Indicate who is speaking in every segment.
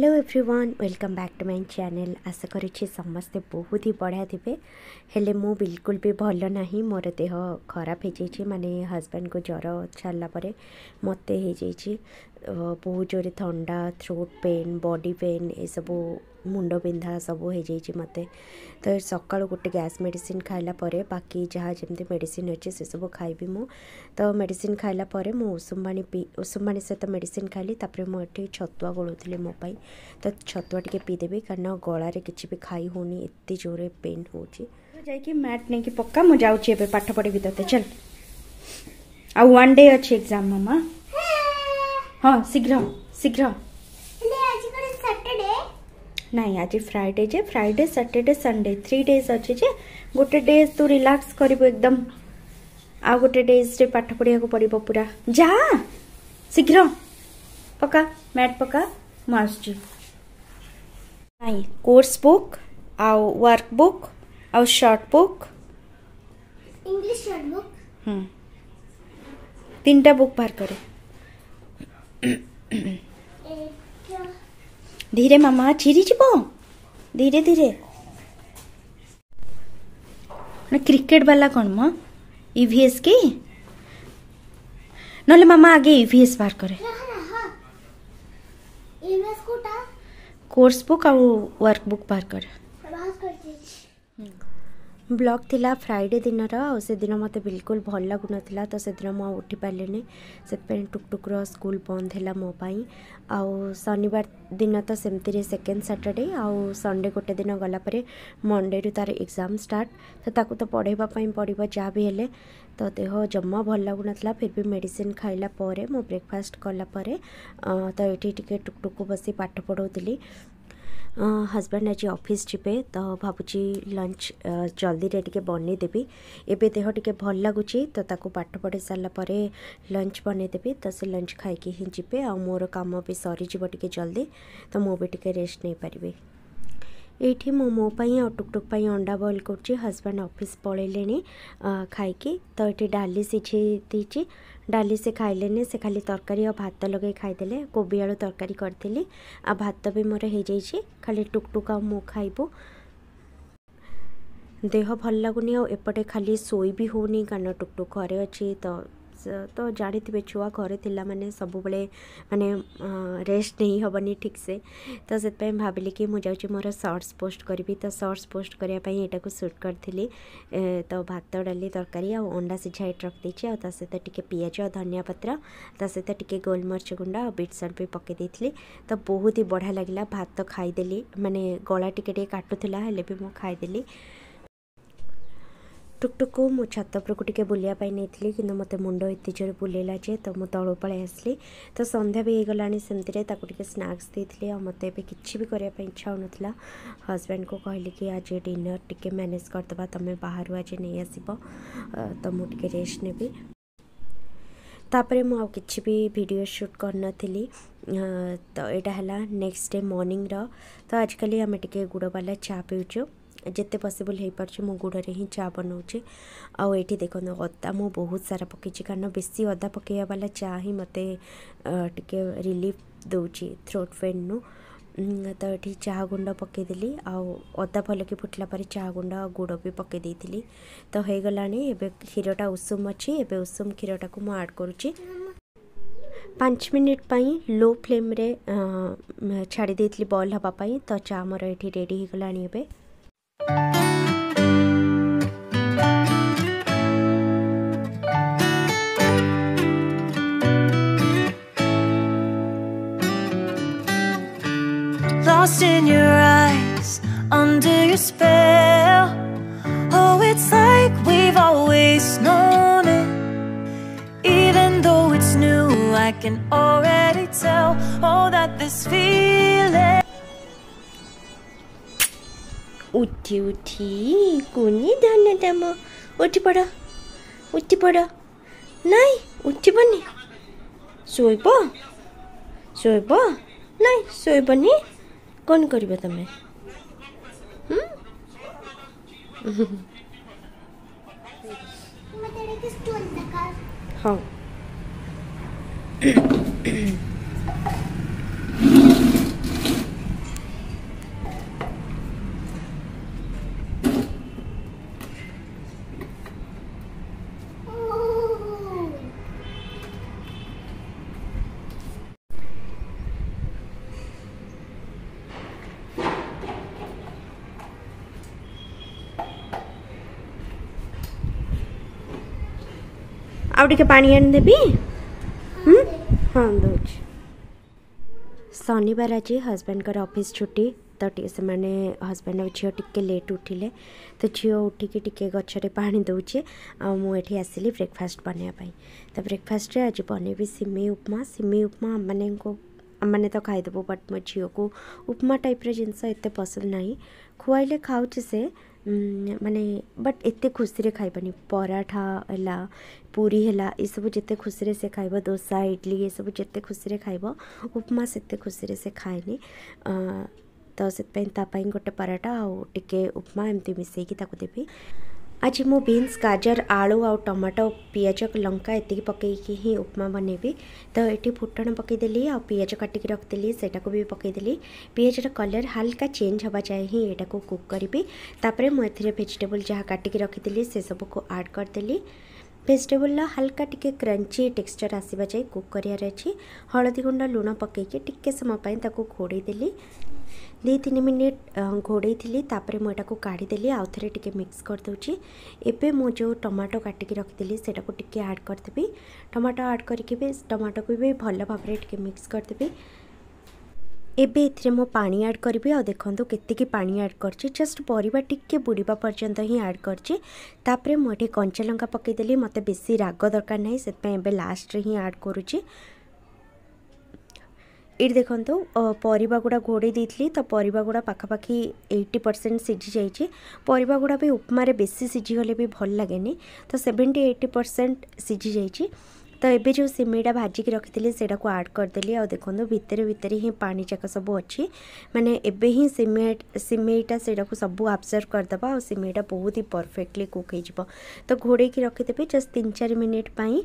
Speaker 1: hello everyone welcome back to my channel আশা করছি ସମସ୍ତେ ବହୁତ ହି ବଢ଼ିଆ ଥିବେ ହେଲେ ମୁଁ ବିଲକୁଲ ବି ଭଲ ନାହିଁ ମୋର ଦେହ ଖରାପ ହେଇଯାଇଛି ମାନେ ହଜବ୍ୟାଣ୍ଡକୁ ଜ୍ୱର ଛାଡ଼ିଲା ପରେ ମୋତେ ହେଇଯାଇଛି ବହୁତ ଜୋରେ ଥଣ୍ଡା ଥ୍ରୋଟ୍ ପେନ୍ ବଡ଼ି ପେନ୍ ଏସବୁ मुंडा सब हो मत तो सका गोटे गैस मेडिसिन खाइलापर बाकी जहाँ जमी मेडिसीन अच्छे से सब खाइबि मु तो मेडिसीन खाइलापर मुसुमाणी पी उषुमाणी सहित मेडिसीन तापर मुझे छतुआ गोलूली मोप तो छतुआ टे पीदेवि कहना गलार किसी भी खाई होते जोर पेन हो जाए मैट नहीं पक्का मुझे पाठ पढ़े भी तेज चल आ वन अच्छे एग्जाम मामा हाँ शीघ्र शीघ्र ନାଇଁ ଆଜି ଫ୍ରାଇଡେ ଯେ Friday Saturday Sunday three days ଅଛି ଯେ ଗୋଟେ ଡେଜ୍ ତୁ ରିଲାକ୍ସ କରିବୁ ଏକଦମ ଆଉ ଗୋଟେ ଡେଜ୍ରେ ପାଠ ପଢ଼ିବାକୁ ପଡ଼ିବ ପୁରା ଯା ଶୀଘ୍ର ପକା ମ୍ୟାଟ୍ ପକା ମୁଁ ଆସୁଛି ନାଇଁ କୋର୍ସ ବୁକ୍ ଆଉ ୱାର୍କ ବୁକ୍ ଆଉ ସର୍ଟ ବୁକ୍ ତିନିଟା ବୁକ୍ ବାହାର କରେ ଧୀରେ ମାମା ଛିରିଯିବ ଧୀରେ ଧୀରେ କ୍ରିକେଟ୍ ବାଲା କ'ଣ ମ ଇଭିଏସ୍ କି ନହେଲେ ମାମା ଆଗେ ଇଭିଏସ୍ ବାହାର କରେ କୋର୍ସ ବୁକ୍ ଆଉ ୱାର୍କ ବୁକ୍ ବାହାର କରେ ବ୍ଲଗ୍ ଥିଲା ଫ୍ରାଇଡ଼େ ଦିନର ଆଉ ସେଦିନ ମୋତେ ବିଲକୁଲ ଭଲ ଲାଗୁନଥିଲା ତ ସେଦିନ ମୁଁ ଆଉ ଉଠିପାରିଲିନି ସେଥିପାଇଁ ଟୁକଟୁକର ସ୍କୁଲ ବନ୍ଦ ହେଲା ମୋ ପାଇଁ ଆଉ ଶନିବାର ଦିନ ତ ସେମିତିରେ ସେକେଣ୍ଡ ସାଟର୍ଡ଼େ ଆଉ ସନ୍ଡ଼େ ଗୋଟେ ଦିନ ଗଲା ପରେ ମଣ୍ଡେରୁ ତା'ର ଏକ୍ଜାମ୍ ଷ୍ଟାର୍ଟ ତ ତାକୁ ତ ପଢ଼ାଇବା ପାଇଁ ପଡ଼ିବ ଯାହା ବି ହେଲେ ତ ଦେହ ଜମା ଭଲ ଲାଗୁନଥିଲା ଫିର୍ ବି ମେଡ଼ିସିନ୍ ଖାଇଲା ପରେ ମୁଁ ବ୍ରେକଫାଷ୍ଟ କଲା ପରେ ତ ଏଠି ଟିକେ ଟୁକଟୁକୁ ବସି ପାଠ ପଢ଼ାଉଥିଲି ହଜବ୍ୟାଣ୍ଡ ଆଜି ଅଫିସ୍ ଯିବେ ତ ଭାବୁଛି ଲଞ୍ଚ ଜଲ୍ଦିରେ ଟିକେ ବନେଇଦେବି ଏବେ ଦେହ ଟିକେ ଭଲ ଲାଗୁଛି ତ ତାକୁ ପାଠ ପଢ଼ି ସାରିଲା ପରେ ଲଞ୍ଚ ବନେଇଦେବି ତ ସେ ଲଞ୍ଚ ଖାଇକି ହିଁ ଯିବେ ଆଉ ମୋର କାମ ବି ସରିଯିବ ଟିକେ ଜଲ୍ଦି ତ ମୁଁ ବି ଟିକେ ରେଷ୍ଟ ନେଇପାରିବି ଏଇଠି ମୁଁ ମୋ ପାଇଁ ଆଉ ଟୁକଟୁକ ପାଇଁ ଅଣ୍ଡା ବଏଲ୍ କରୁଛି ହଜବ୍ୟାଣ୍ଡ ଅଫିସ୍ ପଳେଇଲେଣି ଖାଇକି ତ ଏଠି ଡାଲି ସିଝେଇ ଦେଇଛି ଡାଲି ସେ ଖାଇଲେନି ସେ ଖାଲି ତରକାରୀ ଆଉ ଭାତ ଲଗାଇ ଖାଇଦେଲେ କୋବି ଆଳୁ ତରକାରୀ କରିଥିଲି ଆଉ ଭାତ ବି ମୋର ହେଇଯାଇଛି ଖାଲି ଟୁକଟୁକ ଆଉ ମୁଁ ଖାଇବୁ ଦେହ ଭଲ ଲାଗୁନି ଆଉ ଏପଟେ ଖାଲି ଶୋଇ ବି ହେଉନି କାରଣ ଟୁକଟୁକ ଘରେ ଅଛି ତ ତ ଜାଣିଥିବେ ଛୁଆ ଘରେ ଥିଲା ମାନେ ସବୁବେଳେ ମାନେ ରେଷ୍ଟ ନେଇ ହେବନି ଠିକ୍ସେ ତ ସେଥିପାଇଁ ଭାବିଲି କି ମୁଁ ଯାଉଛି ମୋର ସର୍ଟସ୍ ପୋଷ୍ଟ କରିବି ତ ସର୍ଟସ୍ ପୋଷ୍ଟ କରିବା ପାଇଁ ଏଇଟାକୁ ସୁଟ୍ କରିଥିଲି ତ ଭାତ ଡାଲି ତରକାରୀ ଆଉ ଅଣ୍ଡା ସିଝା ଏଇଠି ରଖିଦେଇଛି ଆଉ ତା ସହିତ ଟିକେ ପିଆଜ ଆଉ ଧନିଆ ପତ୍ର ତା ସହିତ ଟିକେ ଗୋଲମରିଚ ଗୁଣ୍ଡ ଆଉ ବିଟ୍ ସଲ୍ଟ ବି ପକାଇ ଦେଇଥିଲି ତ ବହୁତ ହି ବଢ଼ିଆ ଲାଗିଲା ଭାତ ଖାଇଦେଲି ମାନେ ଗଳା ଟିକେ ଟିକେ କାଟୁଥିଲା ହେଲେ ବି ମୁଁ ଖାଇଦେଲି टुकटुक को मो छत को टे बुलाई कि मत मुंड जोर बुलेला जे तो मुझ तल पल आसली तो संध्या भी होगला स्नाक्स देखिए मत कि भी करने इच्छा हो होता हजबैंड को कहली कि आज डिनर टी मैनेज करदे तुम बाहर आज नहीं आस तो मुझे रेस्ट ने तापर मुझे भी भिड सुट करी तो यहाँ है नेक्स्ट डे मर्णिंग्र तो आज आम टे गुड़वाला चा पीचु ଯେତେ ପସିବୁଲ୍ ହେଇପାରୁଛି ମୁଁ ଗୁଡ଼ରେ ହିଁ ଚା ବନାଉଛି ଆଉ ଏଇଠି ଦେଖନ୍ତୁ ଅଦା ମୁଁ ବହୁତ ସାରା ପକାଇଛି କାରଣ ବେଶୀ ଅଦା ପକାଇବା ବାଲା ଚା ହିଁ ମୋତେ ଟିକେ ରିଲିଫ୍ ଦେଉଛି ଥ୍ରୋଟ୍ ପେନ୍ରୁ ତ ଏଠି ଚାହା ଗୁଣ୍ଡ ପକାଇଦେଲି ଆଉ ଅଦା ଭଲକି ଫୁଟିଲା ପରେ ଚାହା ଗୁଣ୍ଡ ଆଉ ଗୁଡ଼ ବି ପକାଇ ଦେଇଥିଲି ତ ହେଇଗଲାଣି ଏବେ କ୍ଷୀରଟା ଉଷୁମ ଅଛି ଏବେ ଉଷୁମ କ୍ଷୀରଟାକୁ ମୁଁ ଆଡ଼୍ କରୁଛି ପାଞ୍ଚ ମିନିଟ୍ ପାଇଁ ଲୋ ଫ୍ଲେମ୍ରେ ଛାଡ଼ି ଦେଇଥିଲି ବଏଲ୍ ହେବା ପାଇଁ ତ ଚା ଆମର ଏଠି ରେଡ଼ି ହେଇଗଲାଣି ଏବେ tears in your eyes Under your spell Oh, it's like we've always known it Even though it's new I can already tell Oh, that this feeling uti uti উঠি কোনি ধানে uti উঠি পড় উঠি পড় নাই উঠিবনি শোইব শোইব নাই শোইবনি କ'ଣ କରିବ ତୁମେ ହଁ ଆଉ ଟିକେ ପାଣି ଆଣିଦେବି ହଁ ଦେଉଛି ଶନିବାର ଆଜି ହଜବେଣ୍ଡଙ୍କର ଅଫିସ୍ ଛୁଟି ତ ଟିକେ ସେମାନେ ହଜବେଣ୍ଡ ଆଉ ଝିଅ ଟିକେ ଲେଟ୍ ଉଠିଲେ ତ ଝିଅ ଉଠିକି ଟିକେ ଗଛରେ ପାଣି ଦେଉଛି ଆଉ ମୁଁ ଏଠି ଆସିଲି ବ୍ରେକଫାଷ୍ଟ ବନେଇବା ପାଇଁ ତ ବ୍ରେକଫାଷ୍ଟରେ ଆଜି ବନେଇବି ସିମେଇ ଉପମା ସିମେଇ ଉପମା ମାନେ ଆମମାନେ ତ ଖାଇଦେବୁ ବଟ୍ ମୋ ଝିଅକୁ ଉପମା ଟାଇପ୍ର ଜିନିଷ ଏତେ ପସନ୍ଦ ନାହିଁ ଖୁଆଇଲେ ଖାଉଛି ସେ ମାନେ ବଟ୍ ଏତେ ଖୁସିରେ ଖାଇବାନି ପରାଠା ହେଲା ପୁରୀ ହେଲା ଏସବୁ ଯେତେ ଖୁସିରେ ସେ ଖାଇବ ଦୋସା ଇଡ଼ଲି ଏସବୁ ଯେତେ ଖୁସିରେ ଖାଇବ ଉପମା ସେତେ ଖୁସିରେ ସେ ଖାଏନି ତ ସେଥିପାଇଁ ତା ପାଇଁ ଗୋଟେ ପରାଠା ଆଉ ଟିକେ ଉପମା ଏମିତି ମିଶାଇକି ତାକୁ ଦେବି आज मु बीन्स गाजर आलु आ टमाटो पिज लंका इतनी पकईकी ही उपमा बनेबी तो ये फुटन पकईदेली आ पिज काटिक रखदेली से भी पकईदेली पिजर कलर हालाका चेंज हवा जाए ही यहाँ को कुक करी तापर मुझे भेजिटेबुल जहाँ काटिक रखीदी से सब कु आड करदेली भेजिटेबुल हालाका टी क्रंची टेक्सचर आसवा जाए कुक करार हलदी गुंड लुण पकई कि टी समय घोड़ेदेली ଦୁଇ ତିନି ମିନିଟ୍ ଘୋଡ଼େଇଥିଲି ତାପରେ ମୁଁ ଏଟାକୁ କାଢ଼ିଦେଲି ଆଉ ଥରେ ଟିକେ ମିକ୍ସ କରିଦେଉଛି ଏବେ ମୁଁ ଯେଉଁ ଟମାଟୋ କାଟିକି ରଖିଥିଲି ସେଟାକୁ ଟିକେ ଆଡ଼୍ କରିଦେବି ଟମାଟୋ ଆଡ଼୍ କରିକି ବି ଟମାଟୋକୁ ବି ଭଲ ଭାବରେ ଟିକେ ମିକ୍ସ କରିଦେବି ଏବେ ଏଥିରେ ମୁଁ ପାଣି ଆଡ଼୍ କରିବି ଆଉ ଦେଖନ୍ତୁ କେତିକି ପାଣି ଆଡ଼୍ କରିଛି ଜଷ୍ଟ ପରିବା ଟିକେ ବୁଡ଼ିବା ପର୍ଯ୍ୟନ୍ତ ହିଁ ଆଡ଼୍ କରିଛି ତାପରେ ମୁଁ ଏଠି କଞ୍ଚା ଲଙ୍କା ପକାଇଦେଲି ମୋତେ ବେଶୀ ରାଗ ଦରକାର ନାହିଁ ସେଥିପାଇଁ ଏବେ ଲାଷ୍ଟରେ ହିଁ ଆଡ଼୍ କରୁଛି ये देखो पर घोड़े तो पर गुड़ा पखापाखि एट्टी परसेंट सीझी जाइए पर गुड़ा भी उपमा बेस सीझीगले भी भल लगे तो सेवेन्टी एट्टी परसेंट सीझी जाइए तो ये जो सीमेटा भाजिक रखी थी से आड करदे आखिर भितर भितर ही पाजाक सब अच्छी मैंने सीमेंट सीमेंटा से सब अब्जर्व करदे और बहुत ही परफेक्टली कुक तो घोड़े रखीदे जस्ट तीन चार मिनिटाई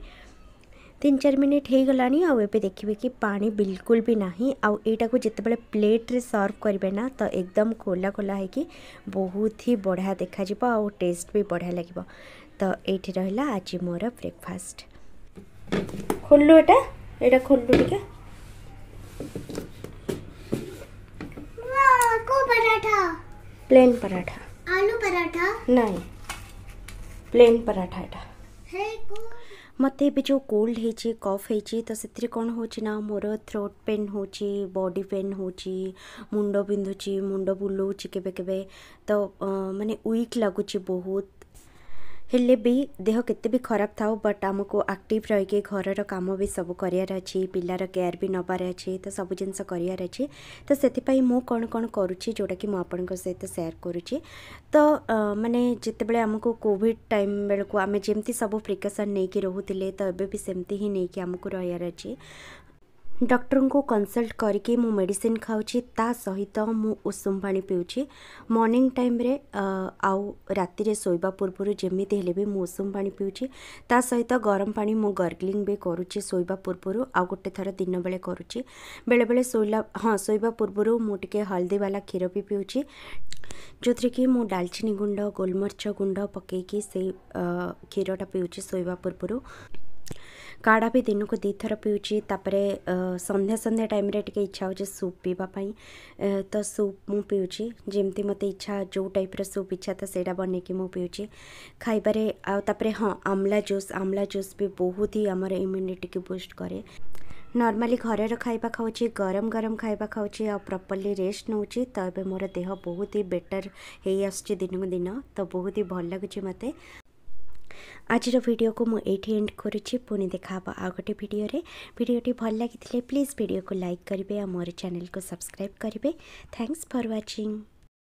Speaker 1: तीन चार मिनिट हो देखिए कि पा बिलकुल भी ना आईटा को जिते बड़े प्लेट रे सर्व करेंगे ना तो एकदम खोला खोला है कि बहुत ही बढ़िया देखा आउ टेस्ट भी बढ़िया लगे तो ये रहा आज मोर ब्रेकफास्ट खोलू एटा एटा खोलू टे प्लेन पराठा आलू पराठा नहीं प्लेन पराठा एटा ମୋତେ ଏବେ ଯେଉଁ କୋଲ୍ଡ ହେଇଛି କଫ୍ ହେଇଛି ତ ସେଥିରେ କ'ଣ ହେଉଛି ନା ମୋର ଥ୍ରୋଟ୍ ପେନ୍ ହେଉଛି ବଡ଼ି ପେନ୍ ହେଉଛି ମୁଣ୍ଡ ବିନ୍ଧୁଛି ମୁଣ୍ଡ ବୁଲାଉଛି କେବେ କେବେ ତ ମାନେ ୱିକ୍ ଲାଗୁଛି ବହୁତ हेले भी देह के खराब था बट आमको आक्टिव रही कि घर काम भी सब कर पिलार केयार भी नबार अच्छे तो सब जिन कर तो से मु कौन कौन करुच्छे जोटा कि मुझे सहित सेयार करुच्ची तो मानने जिते आमको कॉविड टाइम बेलू आम जमी सब प्रिकसन नहीं कि रोते तो एबी सेमती ही नहीं कि आमको रही ଡକ୍ଟରଙ୍କୁ କନସଲ୍ଟ କରିକି ମୁଁ ମେଡ଼ିସିନ୍ ଖାଉଛି ତା ସହିତ ମୁଁ ଉଷୁମ ପାଣି ପିଉଛି ମର୍ଣ୍ଣିଂ ଟାଇମ୍ରେ ଆଉ ରାତିରେ ଶୋଇବା ପୂର୍ବରୁ ଯେମିତି ହେଲେ ବି ମୁଁ ଉଷୁମ ପାଣି ପିଉଛି ତା ସହିତ ଗରମ ପାଣି ମୁଁ ଗର୍ଗଲିଂ ବି କରୁଛି ଶୋଇବା ପୂର୍ବରୁ ଆଉ ଗୋଟେ ଥର ଦିନବେଳେ କରୁଛି ବେଳେବେଳେ ଶୋଇଲା ହଁ ଶୋଇବା ପୂର୍ବରୁ ମୁଁ ଟିକିଏ ହଳଦୀବାଲା କ୍ଷୀର ବି ପିଉଛି ଯେଉଁଥିରେ କି ମୁଁ ଡାଲଚିନି ଗୁଣ୍ଡ ଗୋଲମରିଚ ଗୁଣ୍ଡ ପକାଇକି ସେଇ କ୍ଷୀରଟା ପିଉଛି ଶୋଇବା ପୂର୍ବରୁ काढ़ा भी दिन को दी थर पीऊँ तापर संध्या सन्ध्या टाइम इच्छा हो सूप पीवापाई तो सूप मुझ पीऊँ जमी मत इच्छा जो टाइप सूप इच्छा तो सही बन कि पीऊँ खाइबारे हाँ आमला जूस आमला जूस भी बहुत ही आमर इम्यूनिटी बुस्ट कै नर्माली घर खाइबा खाऊँ गरम गरम खाइबा खाऊँ आ प्रपर्ली रेस्ट नौ मोर देह बहुत ही बेटर हो आस दिन तो बहुत ही भल लगुच मत आज भिडियो को मुझे ये एंड करुँ देखा आ गोटे भिडियो भिडटे भल लगी प्लीज भिडियो को लाइक करेंगे और मोर चेल को सब्सक्राइब करेंगे थैंक्स फर व्वाचिंग